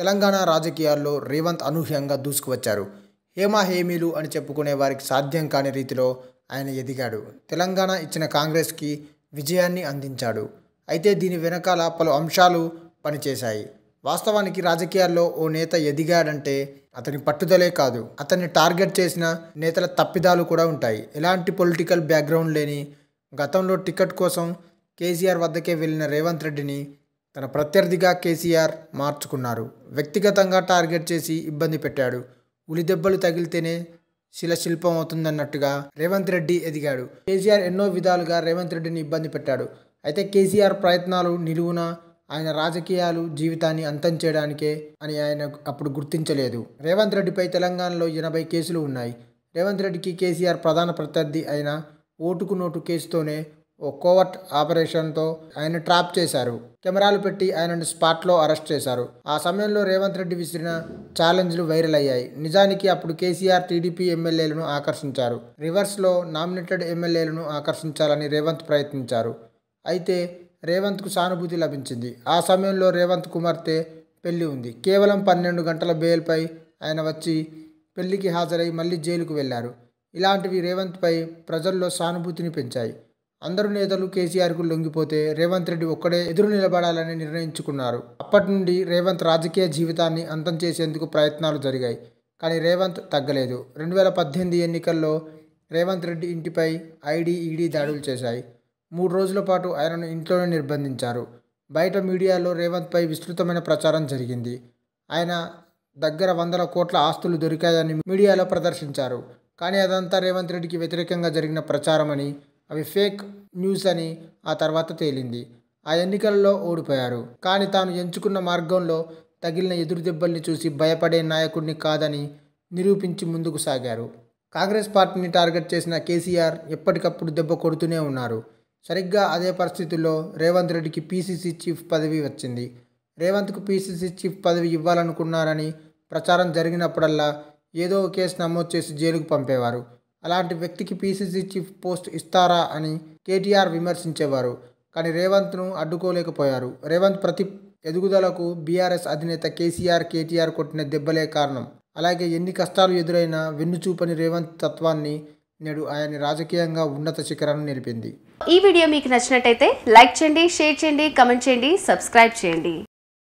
తెలంగాణ రాజకీయాల్లో రేవంత్ అనూహ్యంగా దూసుకువచ్చారు హేమీలు అని చెప్పుకునే వారికి సాధ్యం కాని రీతిలో ఆయన ఎదిగాడు తెలంగాణ ఇచ్చిన కాంగ్రెస్కి విజయాన్ని అందించాడు అయితే దీని వెనకాల పలు అంశాలు పనిచేశాయి వాస్తవానికి రాజకీయాల్లో ఓ నేత ఎదిగాడంటే అతని పట్టుదలే కాదు అతన్ని టార్గెట్ చేసిన నేతల తప్పిదాలు కూడా ఉంటాయి ఎలాంటి పొలిటికల్ బ్యాక్గ్రౌండ్ లేని గతంలో టికెట్ కోసం కేసీఆర్ వద్దకే వెళ్ళిన రేవంత్ రెడ్డిని తన ప్రత్యర్థిగా కేసీఆర్ మార్చుకున్నారు వ్యక్తిగతంగా టార్గెట్ చేసి ఇబ్బంది పెట్టాడు ఉలి దెబ్బలు తగిలితేనే శిల శిల్పం అవుతుందన్నట్టుగా రేవంత్ రెడ్డి ఎదిగాడు కేసీఆర్ ఎన్నో విధాలుగా రేవంత్ రెడ్డిని ఇబ్బంది పెట్టాడు అయితే కేసీఆర్ ప్రయత్నాలు నిలువున ఆయన రాజకీయాలు జీవితాన్ని అంతం చేయడానికే అని ఆయన అప్పుడు గుర్తించలేదు రేవంత్ రెడ్డిపై తెలంగాణలో ఎనభై కేసులు ఉన్నాయి రేవంత్ రెడ్డికి కేసీఆర్ ప్రధాన ప్రత్యర్థి అయిన ఓటుకు నోటు కేసుతోనే ఓ కోవర్ట్ ఆపరేషన్తో ఆయన ట్రాప్ చేశారు కెమెరాలు పెట్టి ఆయనను స్పాట్లో అరెస్ట్ చేశారు ఆ సమయంలో రేవంత్ రెడ్డి విసిరిన ఛాలెంజ్లు వైరల్ అయ్యాయి నిజానికి అప్పుడు కేసీఆర్ టీడీపీ ఎమ్మెల్యేలను ఆకర్షించారు రివర్స్లో నామినేటెడ్ ఎమ్మెల్యేలను ఆకర్షించాలని రేవంత్ ప్రయత్నించారు అయితే రేవంత్కు సానుభూతి లభించింది ఆ సమయంలో రేవంత్ కుమార్తె పెళ్లి ఉంది కేవలం పన్నెండు గంటల బెయిల్పై ఆయన వచ్చి పెళ్లికి హాజరై మళ్ళీ జైలుకు వెళ్లారు ఇలాంటివి రేవంత్పై ప్రజల్లో సానుభూతిని పెంచాయి అందరు నేతలు కేసీఆర్కు లొంగిపోతే రేవంత్ రెడ్డి ఒక్కడే ఎదురు నిలబడాలని నిర్ణయించుకున్నారు అప్పటి నుండి రేవంత్ రాజకీయ జీవితాన్ని అంతం చేసేందుకు ప్రయత్నాలు జరిగాయి కానీ రేవంత్ తగ్గలేదు రెండు వేల పద్దెనిమిది ఎన్నికల్లో రేవంత్ రెడ్డి ఇంటిపై ఐడి ఈడీ దాడులు చేశాయి మూడు రోజుల పాటు ఆయనను ఇంట్లోనే నిర్బంధించారు బయట మీడియాలో రేవంత్పై విస్తృతమైన ప్రచారం జరిగింది ఆయన దగ్గర వందల కోట్ల ఆస్తులు దొరికాయని మీడియాలో ప్రదర్శించారు కానీ అదంతా రేవంత్ రెడ్డికి వ్యతిరేకంగా జరిగిన ప్రచారమని అవి ఫేక్ న్యూస్ అని ఆ తర్వాత తేలింది ఆ ఎన్నికలలో ఓడిపోయారు కానీ తాను ఎంచుకున్న మార్గంలో తగిలిన ఎదురు దెబ్బల్ని చూసి భయపడే నాయకుడిని కాదని నిరూపించి ముందుకు సాగారు కాంగ్రెస్ పార్టీని టార్గెట్ చేసిన కేసీఆర్ ఎప్పటికప్పుడు దెబ్బ కొడుతూనే ఉన్నారు సరిగ్గా అదే పరిస్థితుల్లో రేవంత్ రెడ్డికి పీసీసీ చీఫ్ పదవి వచ్చింది రేవంత్కు పీసీసీ చీఫ్ పదవి ఇవ్వాలనుకున్నారని ప్రచారం జరిగినప్పుడల్లా ఏదో కేసు నమోదు చేసి జైలుకు పంపేవారు అలాంటి వ్యక్తికి పీసీసీ చీఫ్ పోస్ట్ ఇస్తారా అని కేటీఆర్ విమర్శించేవారు కానీ రేవంత్ను అడ్డుకోలేకపోయారు రేవంత్ ప్రతి ఎదుగుదలకు బీఆర్ఎస్ అధినేత కేసీఆర్ కేటీఆర్ కొట్టిన దెబ్బలే కారణం అలాగే ఎన్ని కష్టాలు ఎదురైనా వెన్నుచూపని రేవంత్ తత్వాన్ని నేడు ఆయన రాజకీయంగా ఉన్నత శిఖరాన్ని నిలిపింది ఈ వీడియో మీకు నచ్చినట్టయితే లైక్ చేయండి షేర్ చేయండి కమెంట్ చేయండి సబ్స్క్రైబ్ చేయండి